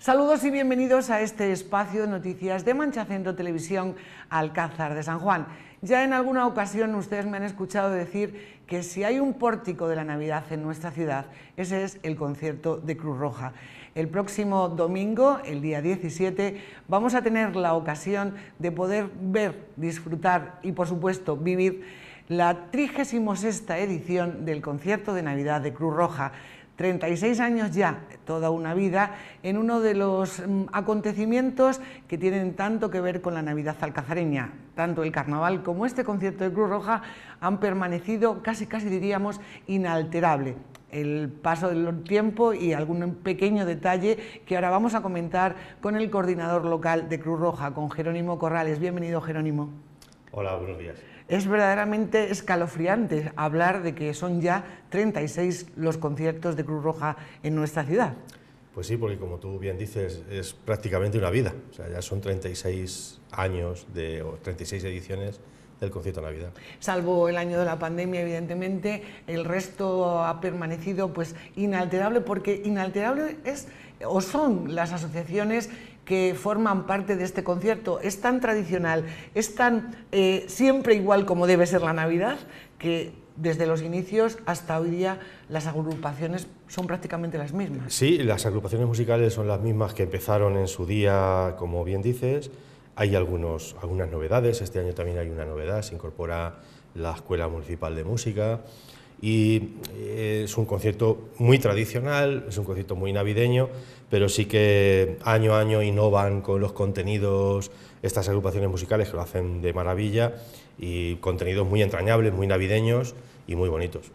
Saludos y bienvenidos a este espacio de noticias de Mancha Televisión Alcázar de San Juan. Ya en alguna ocasión ustedes me han escuchado decir que si hay un pórtico de la Navidad en nuestra ciudad, ese es el concierto de Cruz Roja. El próximo domingo, el día 17, vamos a tener la ocasión de poder ver, disfrutar y, por supuesto, vivir la 36 edición del concierto de Navidad de Cruz Roja 36 años ya, toda una vida, en uno de los mm, acontecimientos que tienen tanto que ver con la Navidad alcazareña. Tanto el carnaval como este concierto de Cruz Roja han permanecido casi, casi diríamos, inalterable el paso del tiempo y algún pequeño detalle que ahora vamos a comentar con el coordinador local de Cruz Roja, con Jerónimo Corrales. Bienvenido, Jerónimo. Hola, buenos días. Es verdaderamente escalofriante hablar de que son ya 36 los conciertos de Cruz Roja en nuestra ciudad. Pues sí, porque como tú bien dices, es prácticamente una vida. O sea, ya son 36 años de, o 36 ediciones del concierto de Navidad. Salvo el año de la pandemia, evidentemente, el resto ha permanecido pues inalterable, porque inalterable es o son las asociaciones que forman parte de este concierto es tan tradicional, es tan eh, siempre igual como debe ser la Navidad, que desde los inicios hasta hoy día las agrupaciones son prácticamente las mismas. Sí, las agrupaciones musicales son las mismas que empezaron en su día, como bien dices. Hay algunos, algunas novedades, este año también hay una novedad, se incorpora la Escuela Municipal de Música, y eh, es un concierto muy tradicional, es un concierto muy navideño, pero sí que año a año innovan con los contenidos estas agrupaciones musicales que lo hacen de maravilla y contenidos muy entrañables, muy navideños y muy bonitos.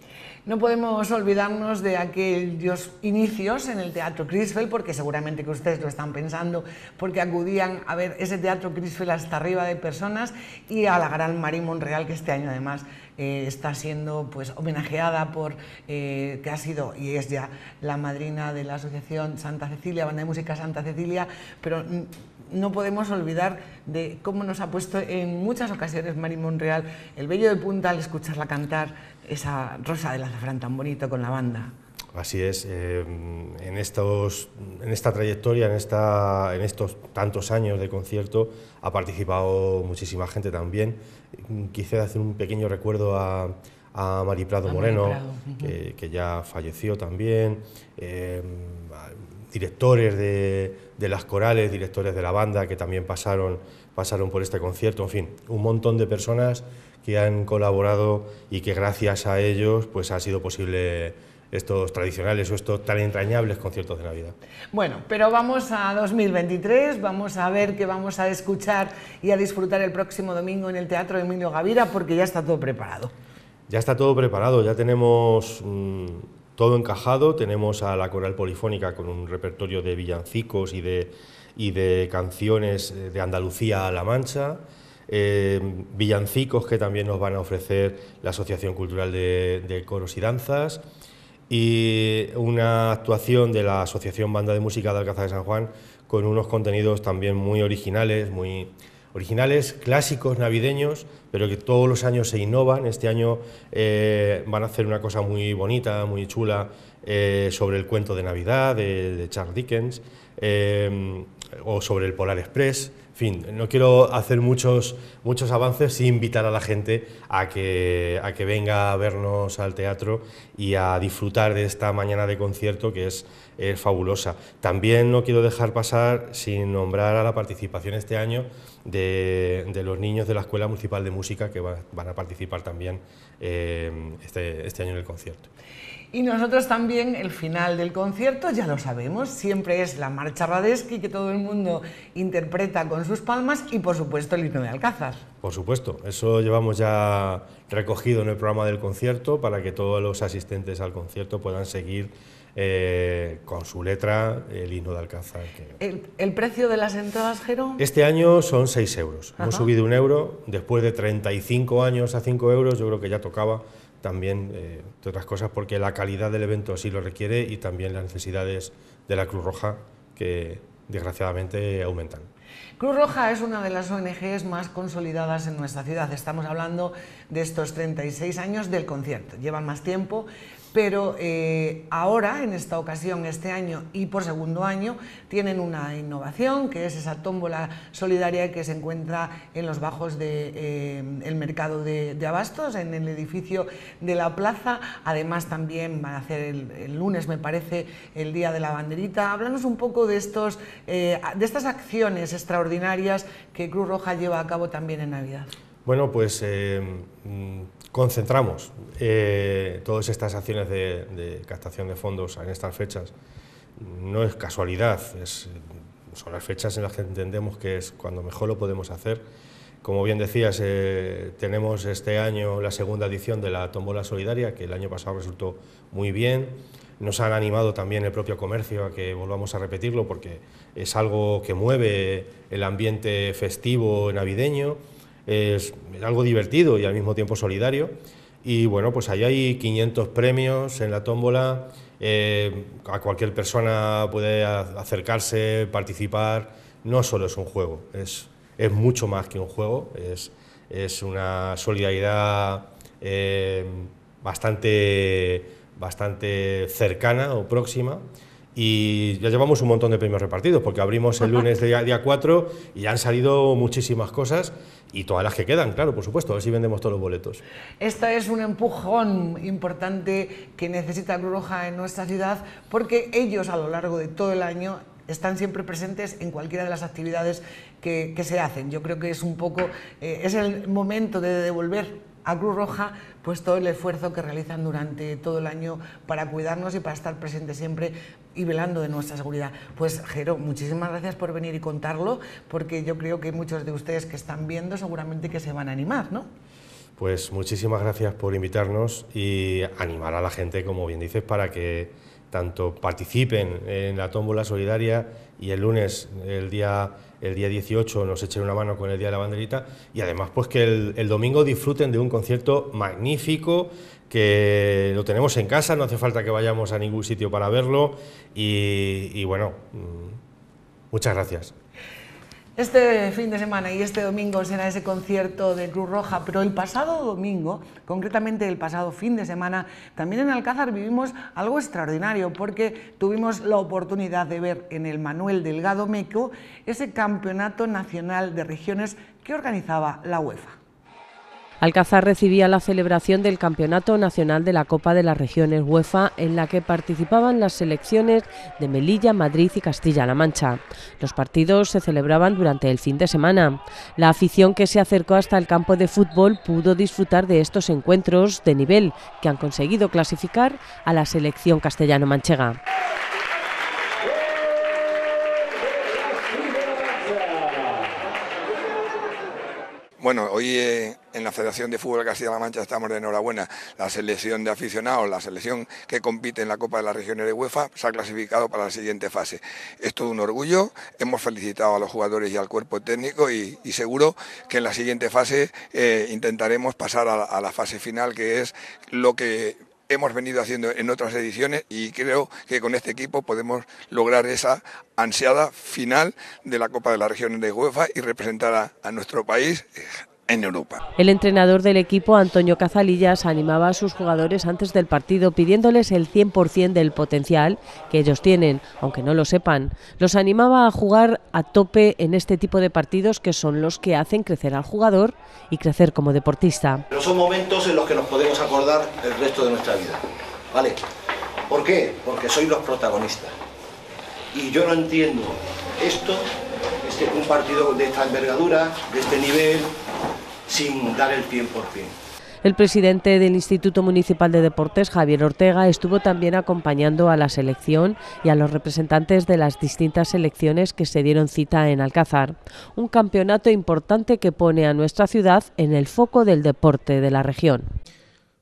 No podemos olvidarnos de aquellos inicios en el Teatro Crisfel, porque seguramente que ustedes lo están pensando, porque acudían a ver ese Teatro Crisfel hasta arriba de personas y a la gran Mari Monreal, que este año además eh, está siendo pues, homenajeada por, eh, que ha sido y es ya la madrina de la Asociación Santa Cecilia, Banda de Música Santa Cecilia, pero no podemos olvidar de cómo nos ha puesto en muchas ocasiones Mari Monreal el vello de punta al escucharla cantar esa rosa del azafrán tan bonito con la banda. Así es, eh, en, estos, en esta trayectoria, en, esta, en estos tantos años de concierto, ha participado muchísima gente también. Quisiera hacer un pequeño recuerdo a, Mari Prado Moreno, que, ya falleció también, eh, directores de, las corales, directores de la banda que también pasaron, pasaron por este concierto, en fin, un montón de personas que han colaborado y que gracias a ellos pues, ha sido posible estos tradicionales o estos tan entrañables conciertos de Navidad. Bueno, pero vamos a 2023, vamos a ver qué vamos a escuchar y a disfrutar el próximo domingo en el Teatro Emilio Gavira, porque ya está todo preparado. Ya está todo preparado, ya tenemos mm, todo encajado, tenemos a la Coral Polifónica con un repertorio de villancicos y de, y de canciones eh, de Andalucía a La Mancha. Eh, villancicos que también nos van a ofrecer la Asociación Cultural de Coros y Danzas, y una actuación de la Asociación Banda de Música de Alcázar de San Juan con unos contenidos también muy originales, muy originales, clásicos, navideños, pero que todos los años se innovan. Este año eh, van a hacer una cosa muy bonita, muy chula, eh, sobre el cuento de Navidad de, Charles Dickens, eh, o sobre el Polar Express fin, no quiero hacer muchos, muchos avances sin invitar a la gente a que, a que venga a vernos al teatro y a disfrutar de esta mañana de concierto que es, es fabulosa. También no quiero dejar pasar sin nombrar a la participación este año de, los niños de la Escuela Municipal de Música que van a participar también eh, este, este, año en el concierto. Y nosotros también, el final del concierto, ya lo sabemos, siempre es la marcha Radesky que todo el mundo interpreta con sus palmas y por supuesto el himno de Alcázar. Por supuesto, eso llevamos ya recogido en el programa del concierto para que todos los asistentes al concierto puedan seguir eh, con su letra, el himno de Alcázar. ¿El, precio de las entradas, Gerón... Este año son 6 euros. Hemos subido un euro. Después de 35 años a 5 euros, yo creo que ya tocaba también, eh, otras cosas, porque la calidad del evento así lo requiere y también las necesidades de la Cruz Roja, que desgraciadamente aumentan. Cruz Roja es una de las ONGs más consolidadas en nuestra ciudad. Estamos hablando de estos 36 años del concierto. Llevan más tiempo, pero eh, ahora, en esta ocasión, este año y por segundo año, tienen una innovación, que es esa tómbola solidaria que se encuentra en los bajos del eh, mercado de, abastos, en el edificio de la plaza. Además, también van a hacer el, lunes, me parece, el Día de la Banderita. Háblanos un poco de, estos, eh, de estas acciones extraordinarias que Cruz Roja lleva a cabo también en Navidad. Bueno, pues mm, Concentramos eh, todas estas acciones de, captación de fondos en estas fechas. No es casualidad, es, son las fechas en las que entendemos que es cuando mejor lo podemos hacer. Como bien decías, eh, tenemos este año la segunda edición de la Tombola Solidaria, que el año pasado resultó muy bien. Nos han animado también el propio comercio a que volvamos a repetirlo porque es algo que mueve el ambiente festivo navideño es algo divertido y al mismo tiempo solidario. Y bueno, pues ahí hay 500 premios en la tómbola, eh, a cualquier persona puede acercarse, participar. No solo es un juego, es, mucho más que un juego, es, una solidaridad eh, bastante cercana o próxima. Y ya llevamos un montón de premios repartidos, porque abrimos el lunes día, día 4 y ya han salido muchísimas cosas y todas las que quedan, claro, por supuesto, a ver si vendemos todos los boletos. Este es un empujón importante que necesita Cruz Roja en nuestra ciudad, porque ellos a lo largo de todo el año están siempre presentes en cualquiera de las actividades que, se hacen. Yo creo que es un poco, eh, es el momento de devolver a Cruz Roja pues todo el esfuerzo que realizan durante todo el año para cuidarnos y para estar presente siempre y velando de nuestra seguridad. Pues Jero, muchísimas gracias por venir y contarlo, porque yo creo que muchos de ustedes que están viendo seguramente que se van a animar, ¿no? Pues muchísimas gracias por invitarnos y animar a la gente, como bien dices, para que tanto participen en la tómbola solidaria y el lunes, el día, el día 18, nos echen una mano con el Día de la Banderita y además pues que el, domingo disfruten de un concierto magnífico que lo tenemos en casa, no hace falta que vayamos a ningún sitio para verlo y bueno, mm, muchas gracias. Este fin de semana y este domingo será ese concierto de Cruz Roja, pero el pasado domingo, concretamente el pasado fin de semana, también en Alcázar vivimos algo extraordinario porque tuvimos la oportunidad de ver en el Manuel Delgado Meco ese campeonato nacional de regiones que organizaba la UEFA. Alcazar recibía la celebración del Campeonato Nacional de la Copa de las Regiones UEFA, en la que participaban las selecciones de Melilla, Madrid y Castilla-La Mancha. Los partidos se celebraban durante el fin de semana. La afición que se acercó hasta el campo de fútbol pudo disfrutar de estos encuentros de nivel que han conseguido clasificar a la selección castellano-manchega. Bueno, hoy eh, en la Federación de Fútbol Castilla-La Mancha estamos de enhorabuena. La selección de aficionados, la selección que compite en la Copa de las Regiones de UEFA, se ha clasificado para la siguiente fase. Es todo un orgullo. Hemos felicitado a los jugadores y al cuerpo técnico y, seguro que en la siguiente fase eh, intentaremos pasar a la fase final, que es lo que hemos venido haciendo en otras ediciones y creo que con este equipo podemos lograr esa ansiada final de la Copa de la Región de UEFA y representar a nuestro país en Europa. El entrenador del equipo, Antonio Cazalillas, animaba a sus jugadores antes del partido pidiéndoles el 100% del potencial que ellos tienen, aunque no lo sepan. Los animaba a jugar a tope en este tipo de partidos que son los que hacen crecer al jugador y crecer como deportista. Pero son momentos en los que nos podemos acordar el resto de nuestra vida. ¿Vale? ¿Por qué? Porque soy los protagonistas. Y yo no entiendo esto, este, un partido de esta envergadura, de este nivel, sin dar el pie. El presidente del Instituto Municipal de Deportes, Javier Ortega, estuvo también acompañando a la selección y a los representantes de las distintas selecciones que se dieron cita en Alcázar. Un campeonato importante que pone a nuestra ciudad en el foco del deporte de la región.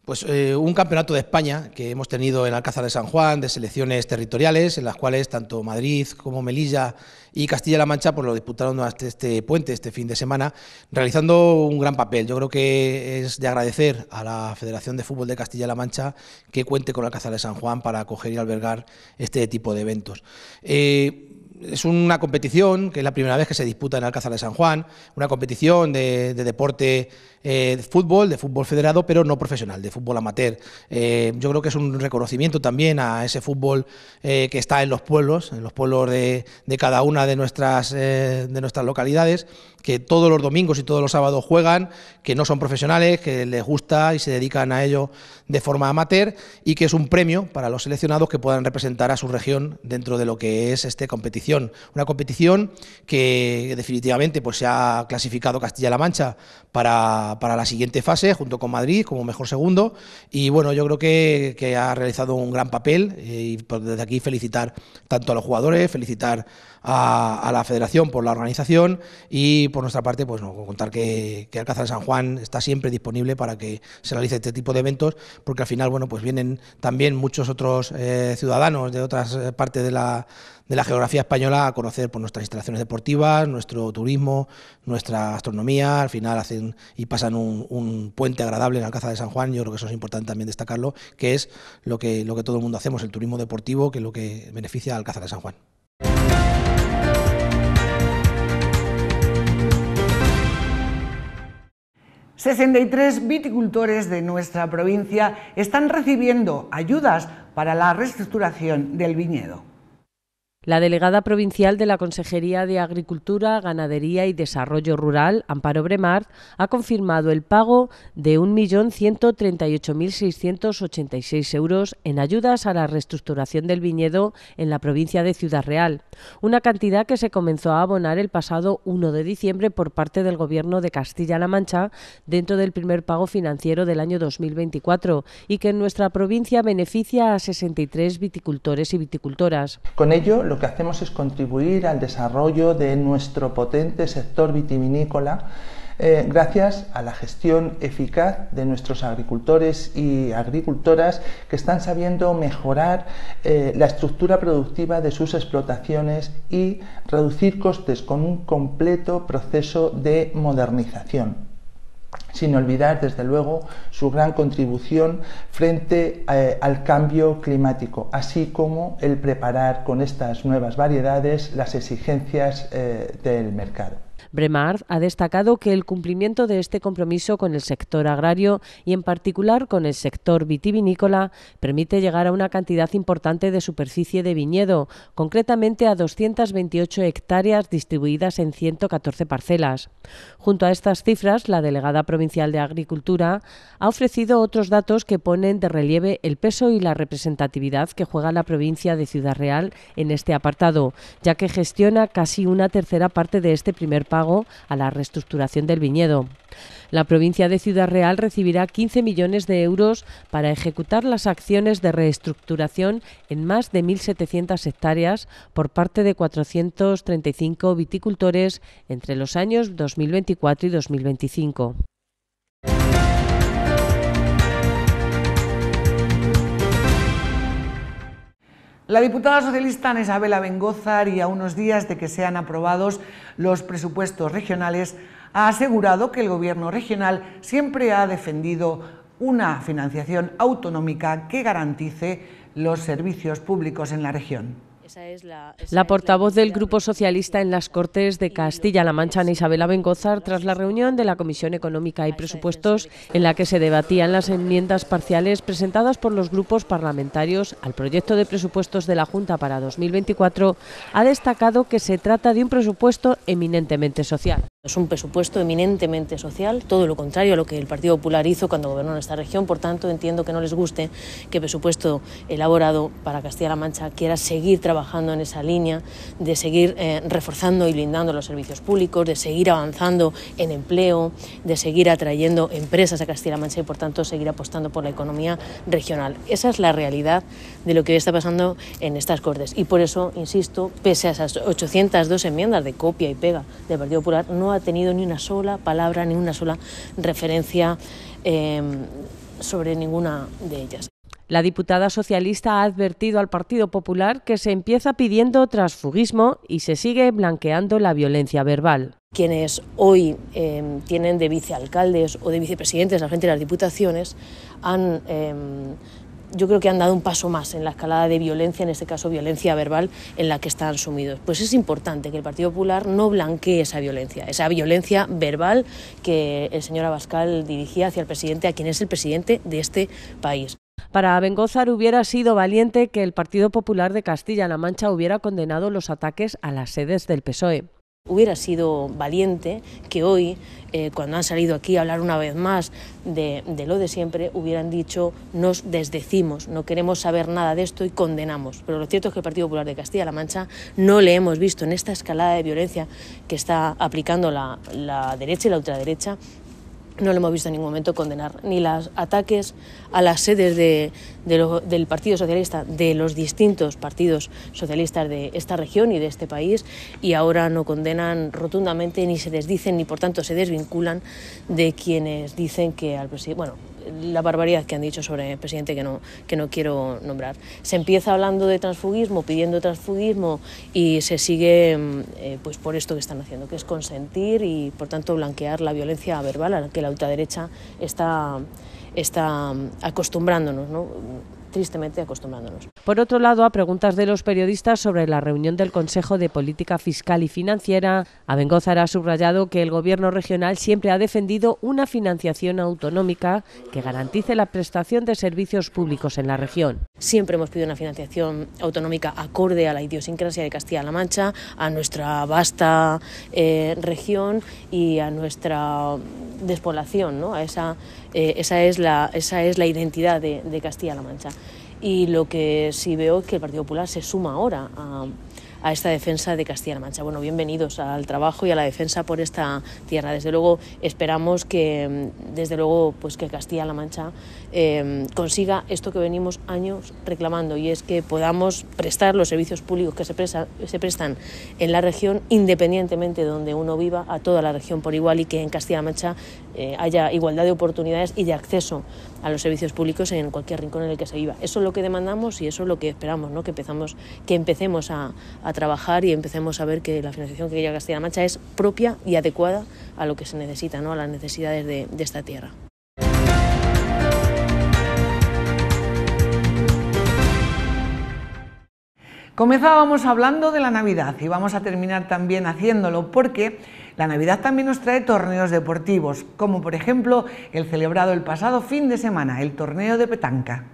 Pues eh, un campeonato de España que hemos tenido en Alcázar de San Juan, de selecciones territoriales, en las cuales tanto Madrid como Melilla y Castilla-La Mancha por pues, lo disputaron hasta este puente, este fin de semana, realizando un gran papel. Yo creo que es de agradecer a la Federación de Fútbol de Castilla-La Mancha que cuente con Alcázar de San Juan para acoger y albergar este tipo de eventos. Eh, es una competición que es la primera vez que se disputa en Alcázar de San Juan, una competición de, de deporte eh, fútbol, de fútbol federado, pero no profesional, de fútbol amateur. Eh, yo creo que es un reconocimiento también a ese fútbol eh, que está en los pueblos, en los pueblos de, de cada una de nuestras, de nuestras localidades, que todos los domingos y todos los sábados juegan, que no son profesionales, que les gusta y se dedican a ello de forma amateur y que es un premio para los seleccionados que puedan representar a su región dentro de lo que es esta competición. Una competición que definitivamente pues, se ha clasificado Castilla-La Mancha para para, la siguiente fase, junto con Madrid como mejor segundo. Y bueno, yo creo que, ha realizado un gran papel eh, y pues desde aquí felicitar tanto a los jugadores, felicitar a, la federación por la organización y por nuestra parte, pues no, contar que, Alcázar de San Juan está siempre disponible para que se realice este tipo de eventos, porque al final, bueno, pues vienen también muchos otros eh, ciudadanos de otras eh, partes de la, de la geografía española a conocer por pues, nuestras instalaciones deportivas, nuestro turismo, nuestra gastronomía, al final hacen y pasan un, puente agradable en Alcázar de San Juan, yo creo que eso es importante también destacarlo, que es lo que, lo que todo el mundo hacemos, el turismo deportivo, que es lo que beneficia a Alcázar de San Juan. 63 viticultores de nuestra provincia están recibiendo ayudas para la reestructuración del viñedo. La delegada provincial de la Consejería de Agricultura, Ganadería y Desarrollo Rural, Amparo Bremar, ha confirmado el pago de 1.138.686 euros en ayudas a la reestructuración del viñedo en la provincia de Ciudad Real, una cantidad que se comenzó a abonar el pasado 1 de diciembre por parte del Gobierno de Castilla-La Mancha dentro del primer pago financiero del año 2024 y que en nuestra provincia beneficia a 63 viticultores y viticultoras. Con ello, lo que hacemos es contribuir al desarrollo de nuestro potente sector vitivinícola eh, gracias a la gestión eficaz de nuestros agricultores y agricultoras que están sabiendo mejorar eh, la estructura productiva de sus explotaciones y reducir costes con un completo proceso de modernización sin olvidar, desde luego, su gran contribución frente eh, al cambio climático, así como el preparar con estas nuevas variedades las exigencias eh, del mercado. Bremard ha destacado que el cumplimiento de este compromiso con el sector agrario y en particular con el sector vitivinícola permite llegar a una cantidad importante de superficie de viñedo, concretamente a 228 hectáreas distribuidas en 114 parcelas. Junto a estas cifras, la delegada provincial de Agricultura ha ofrecido otros datos que ponen de relieve el peso y la representatividad que juega la provincia de Ciudad Real en este apartado, ya que gestiona casi una tercera parte de este primer pago a la reestructuración del viñedo. La provincia de Ciudad Real recibirá 15 millones de euros para ejecutar las acciones de reestructuración en más de 1.700 hectáreas por parte de 435 viticultores entre los años 2024 y 2025. La diputada socialista Isabela Bengozar y a unos días de que sean aprobados los presupuestos regionales ha asegurado que el gobierno regional siempre ha defendido una financiación autonómica que garantice los servicios públicos en la región la, portavoz del Grupo Socialista en las Cortes de Castilla-La Mancha, Ana Bengozar, tras la reunión de la Comisión Económica y Presupuestos, en la que se debatían las enmiendas parciales presentadas por los grupos parlamentarios al proyecto de presupuestos de la Junta para 2024, ha destacado que se trata de un presupuesto eminentemente social. Es un presupuesto eminentemente social, todo lo contrario a lo que el Partido Popular hizo cuando gobernó en esta región. Por tanto, entiendo que no les guste que el presupuesto elaborado para Castilla-La Mancha quiera seguir trabajando en esa línea, de seguir eh, reforzando y blindando los servicios públicos, de seguir avanzando en empleo, de seguir atrayendo empresas a Castilla-La Mancha y, por tanto, seguir apostando por la economía regional. Esa es la realidad de lo que está pasando en estas Cortes. Y por eso, insisto, pese a esas 802 enmiendas de copia y pega del Partido Popular, no ha tenido ni una sola palabra, ni una sola referencia eh, sobre ninguna de ellas. La diputada socialista ha advertido al Partido Popular que se empieza pidiendo transfugismo y se sigue blanqueando la violencia verbal. Quienes hoy eh, tienen de vicealcaldes o de vicepresidentes la gente de las diputaciones han eh, yo creo que han dado un paso más en la escalada de violencia, en este caso violencia verbal, en la que están sumidos. Pues es importante que el Partido Popular no blanquee esa violencia, esa violencia verbal que el señor Abascal dirigía hacia el presidente, a quien es el presidente de este país. Para Bengozar hubiera sido valiente que el Partido Popular de Castilla-La Mancha hubiera condenado los ataques a las sedes del PSOE. Hubiera sido valiente que hoy, eh, cuando han salido aquí a hablar una vez más de, lo de siempre, hubieran dicho nos desdecimos, no queremos saber nada de esto y condenamos. Pero lo cierto es que el Partido Popular de Castilla-La Mancha no le hemos visto en esta escalada de violencia que está aplicando la derecha y la ultraderecha no lo hemos visto en ningún momento condenar ni los ataques a las sedes de, del Partido Socialista, de los distintos partidos socialistas de esta región y de este país, y ahora no condenan rotundamente ni se desdicen ni por tanto se desvinculan de quienes dicen que al presidente, bueno, la barbaridad que han dicho sobre el presidente que no, que no quiero nombrar. Se empieza hablando de transfugismo, pidiendo transfugismo y se sigue mm, eh, pues por esto que están haciendo, que es consentir y por tanto blanquear la violencia verbal a la que la ultraderecha está, está mm, acostumbrándonos tristemente acostumbrándonos. Por otro lado, a preguntas de los periodistas sobre la reunión del Consejo de Política Fiscal y Financiera, Abengozar ha subrayado que el Gobierno regional siempre ha defendido una financiación autonómica que garantice la prestación de servicios públicos en la región. Siempre hemos pedido una financiación autonómica acorde a la idiosincrasia de Castilla-La Mancha, a nuestra vasta eh, región y a nuestra despoblación, A esa, eh, esa, es la, esa es la identidad de Castilla-La Mancha. Y lo que sí veo es que el Partido Popular se suma ahora a, a esta defensa de Castilla-La Mancha. Bueno, bienvenidos al trabajo y a la defensa por esta tierra. Desde luego esperamos que, desde luego, pues que Castilla-La Mancha Em, consiga esto que venimos años reclamando y es que podamos prestar los servicios públicos que se, prestan en la región independientemente de donde uno viva a toda la región por igual y que en Castilla-La Mancha eh, haya igualdad de oportunidades y de acceso a los servicios públicos en cualquier rincón en el que se viva. Eso es lo que demandamos y eso es lo que esperamos, que, empezamos, que empecemos a, trabajar y empecemos a ver que la financiación que llega a Castilla-La Mancha es propia y adecuada a lo que se necesita, a las necesidades de esta tierra. Comenzábamos hablando de la Navidad y vamos a terminar también haciéndolo porque la Navidad también nos trae torneos deportivos, como por ejemplo el celebrado el pasado fin de semana, el torneo de petanca.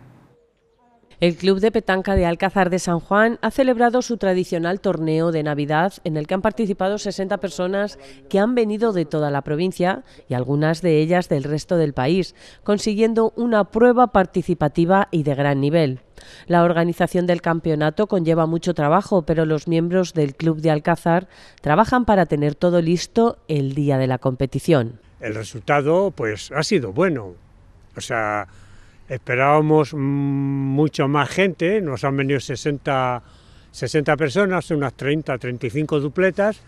El Club de Petanca de Alcázar de San Juan ha celebrado su tradicional torneo de Navidad en el que han participado 60 personas que han venido de toda la provincia y algunas de ellas del resto del país, consiguiendo una prueba participativa y de gran nivel. La organización del campeonato conlleva mucho trabajo, pero los miembros del Club de Alcázar trabajan para tener todo listo el día de la competición. El resultado pues ha sido bueno. O sea, Esperábamos mm, mucho más gente, nos han venido 60, 60 personas, unas 30, 35 dupletas,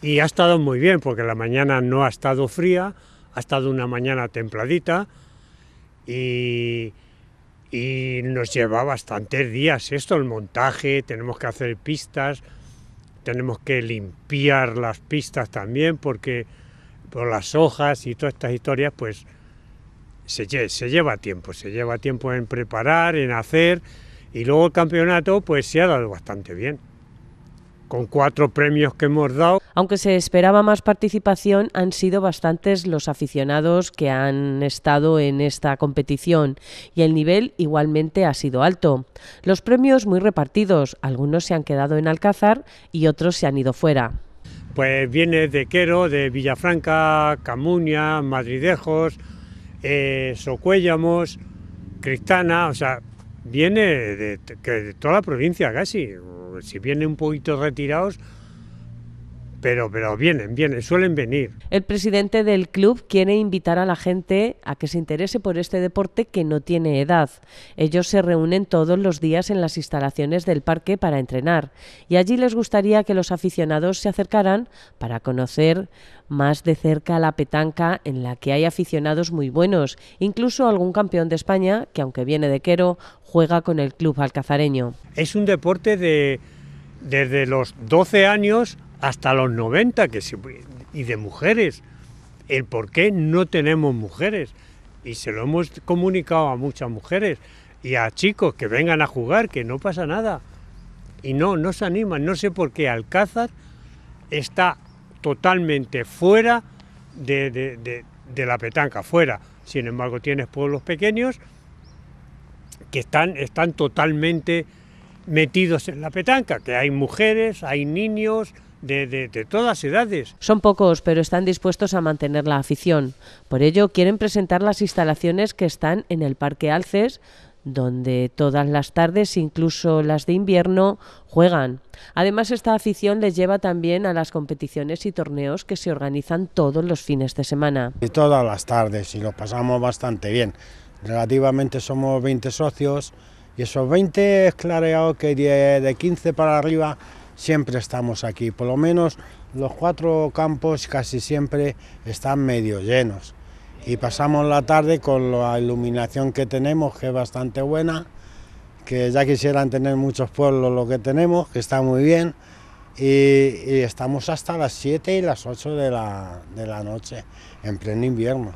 y ha estado muy bien porque la mañana no ha estado fría, ha estado una mañana templadita y, y, nos lleva bastantes días esto, el montaje, tenemos que hacer pistas, tenemos que limpiar las pistas también porque por las hojas y todas estas historias pues se, lleva tiempo, se lleva tiempo en preparar, en hacer, y luego el campeonato pues se ha dado bastante bien con cuatro premios que hemos dado. Aunque se esperaba más participación, han sido bastantes los aficionados que han estado en esta competición y el nivel igualmente ha sido alto. Los premios muy repartidos, algunos se han quedado en Alcázar y otros se han ido fuera. Pues viene de Quero, de Villafranca, Camuña, Madridejos, eh, Socuéllamos, Cristana, o sea, viene de, de toda la provincia casi. Si viene un poquito retirados, pero, vienen, vienen, suelen venir. El presidente del club quiere invitar a la gente a que se interese por este deporte que no tiene edad. Ellos se reúnen todos los días en las instalaciones del parque para entrenar y allí les gustaría que los aficionados se acercaran para conocer más de cerca la petanca en la que hay aficionados muy buenos, incluso algún campeón de España que aunque viene de Quero juega con el club alcazareño. Es un deporte de desde los 12 años hasta los 90 que y de mujeres. El por qué no tenemos mujeres. Y se lo hemos comunicado a muchas mujeres y a chicos que vengan a jugar, que no pasa nada. Y no, no se animan. No sé por qué Alcázar está totalmente fuera de, de, de, de la petanca, fuera. Sin embargo, tienes pueblos pequeños que están, están totalmente metidos en la petanca, que hay mujeres, hay niños, de, de, todas edades. Son pocos, pero están dispuestos a mantener la afición. Por ello, quieren presentar las instalaciones que están en el Parque Alces, donde todas las tardes, incluso las de invierno, juegan. Además, esta afición les lleva también a las competiciones y torneos que se organizan todos los fines de semana. Y todas las tardes, y lo pasamos bastante bien. Relativamente somos 20 socios, y esos 20 es que de 15 para arriba siempre estamos aquí. Por lo menos los cuatro campos casi siempre están medio llenos. Y pasamos la tarde con la iluminación que tenemos, que es bastante buena, que ya quisieran tener muchos pueblos lo que tenemos, que está muy bien. Y, estamos hasta las 7 y las 8 de la, de la noche, en pleno invierno.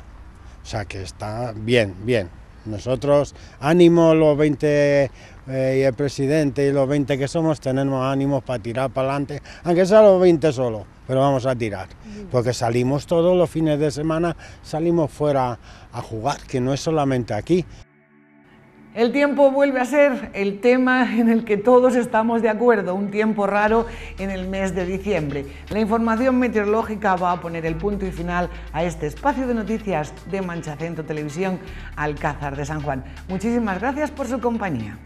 O sea que está bien, bien. Nosotros, ánimo los 20 eh, y el presidente y los 20 que somos, tenemos ánimos para tirar para adelante, aunque sean los 20 solo, pero vamos a tirar. Porque salimos todos los fines de semana, salimos fuera a jugar, que no es solamente aquí. El tiempo vuelve a ser el tema en el que todos estamos de acuerdo, un tiempo raro en el mes de diciembre. La información meteorológica va a poner el punto y final a este espacio de noticias de Manchacento Televisión Alcázar de San Juan. Muchísimas gracias por su compañía.